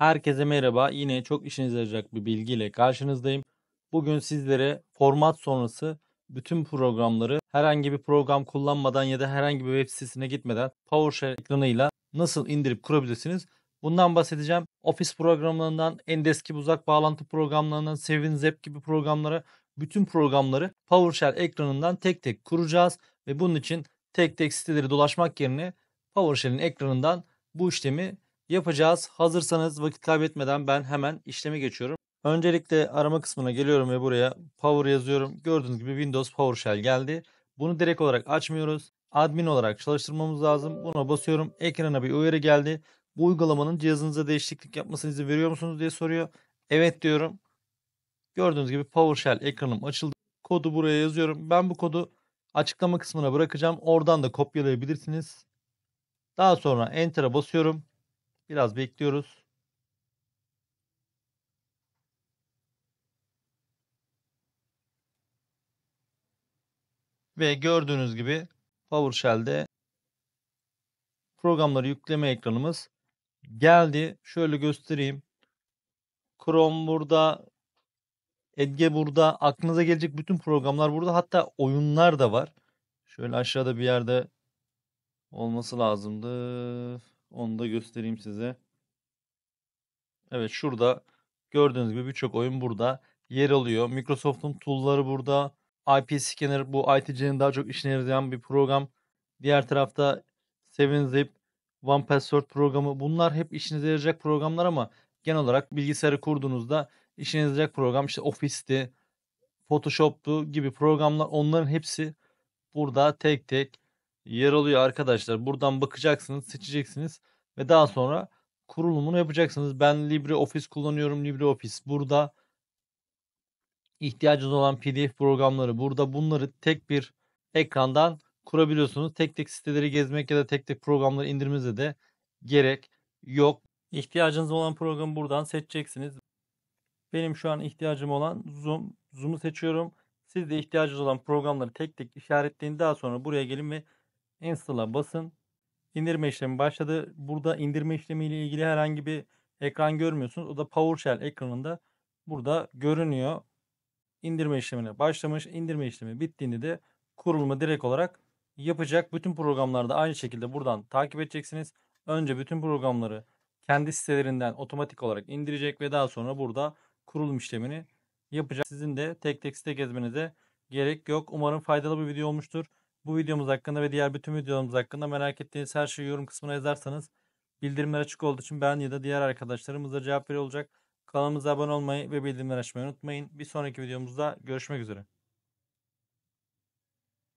Herkese merhaba. Yine çok işinize yarayacak bir bilgiyle karşınızdayım. Bugün sizlere format sonrası bütün programları herhangi bir program kullanmadan ya da herhangi bir web sitesine gitmeden PowerShell ekranıyla nasıl indirip kurabilirsiniz? Bundan bahsedeceğim. Office programlarından, Endeski uzak bağlantı programlarından, SevinZap gibi programlara bütün programları PowerShell ekranından tek tek kuracağız ve bunun için tek tek siteleri dolaşmak yerine PowerShell'in ekranından bu işlemi yapacağız. Hazırsanız vakit kaybetmeden ben hemen işleme geçiyorum. Öncelikle arama kısmına geliyorum ve buraya Power yazıyorum. Gördüğünüz gibi Windows PowerShell geldi. Bunu direkt olarak açmıyoruz. Admin olarak çalıştırmamız lazım. Buna basıyorum. Ekrana bir uyarı geldi. Bu uygulamanın cihazınıza değişiklik yapmasına izin veriyor musunuz diye soruyor. Evet diyorum. Gördüğünüz gibi PowerShell ekranım açıldı. Kodu buraya yazıyorum. Ben bu kodu açıklama kısmına bırakacağım. Oradan da kopyalayabilirsiniz. Daha sonra Enter'a basıyorum. Biraz bekliyoruz. Ve gördüğünüz gibi PowerShell'de programları yükleme ekranımız geldi. Şöyle göstereyim. Chrome burada, Edge burada, aklınıza gelecek bütün programlar burada. Hatta oyunlar da var. Şöyle aşağıda bir yerde olması lazımdı. Onu da göstereyim size. Evet şurada gördüğünüz gibi birçok oyun burada yer alıyor. Microsoft'un tool'ları burada. IP Scanner bu ITC'nin daha çok işine yarayan bir program. Diğer tarafta 7zip, One Password programı bunlar hep işinize yarayacak programlar ama genel olarak bilgisayarı kurduğunuzda işinize yarayacak program işte Office'ti, Photoshop'tu gibi programlar onların hepsi burada tek tek yer alıyor arkadaşlar. Buradan bakacaksınız, seçeceksiniz ve daha sonra kurulumunu yapacaksınız. Ben LibreOffice kullanıyorum. LibreOffice burada ihtiyacınız olan PDF programları burada bunları tek bir ekrandan kurabiliyorsunuz. Tek tek siteleri gezmek ya da tek tek programları indirmenize de gerek yok. İhtiyacınız olan programı buradan seçeceksiniz. Benim şu an ihtiyacım olan Zoom. Zoom'u seçiyorum. Siz de ihtiyacınız olan programları tek tek işaretleyin. Daha sonra buraya gelin ve Install'a basın. İndirme işlemi başladı. Burada indirme işlemiyle ilgili herhangi bir ekran görmüyorsunuz. O da PowerShell ekranında burada görünüyor. İndirme işlemine başlamış. İndirme işlemi bittiğinde de kurulumu direkt olarak yapacak. Bütün programlarda aynı şekilde buradan takip edeceksiniz. Önce bütün programları kendi sitelerinden otomatik olarak indirecek ve daha sonra burada kurulum işlemini yapacak. Sizin de tek tek site gezmenize gerek yok. Umarım faydalı bir video olmuştur. Bu videomuz hakkında ve diğer bütün videolarımız hakkında merak ettiğiniz her şeyi yorum kısmına yazarsanız bildirimler açık olduğu için ben ya da diğer arkadaşlarımız da cevap veriyor olacak. Kanalımıza abone olmayı ve bildirimleri açmayı unutmayın. Bir sonraki videomuzda görüşmek üzere.